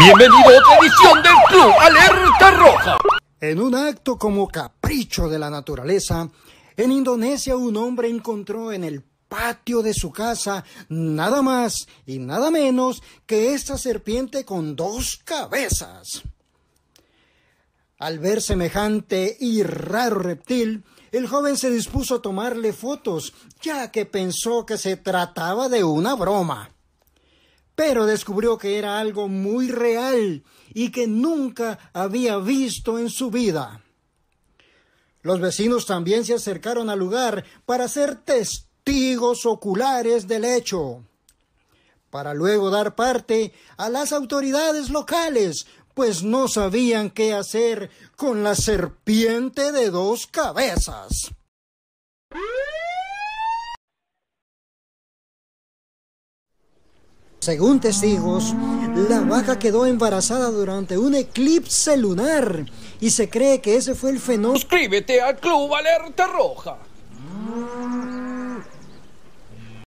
Bienvenido a otra edición del Club Alerta Roja. En un acto como capricho de la naturaleza, en Indonesia un hombre encontró en el patio de su casa nada más y nada menos que esta serpiente con dos cabezas. Al ver semejante y raro reptil, el joven se dispuso a tomarle fotos, ya que pensó que se trataba de una broma pero descubrió que era algo muy real y que nunca había visto en su vida. Los vecinos también se acercaron al lugar para ser testigos oculares del hecho, para luego dar parte a las autoridades locales, pues no sabían qué hacer con la serpiente de dos cabezas. Según testigos, la vaca quedó embarazada durante un eclipse lunar y se cree que ese fue el fenómeno. Suscríbete al Club Alerta Roja.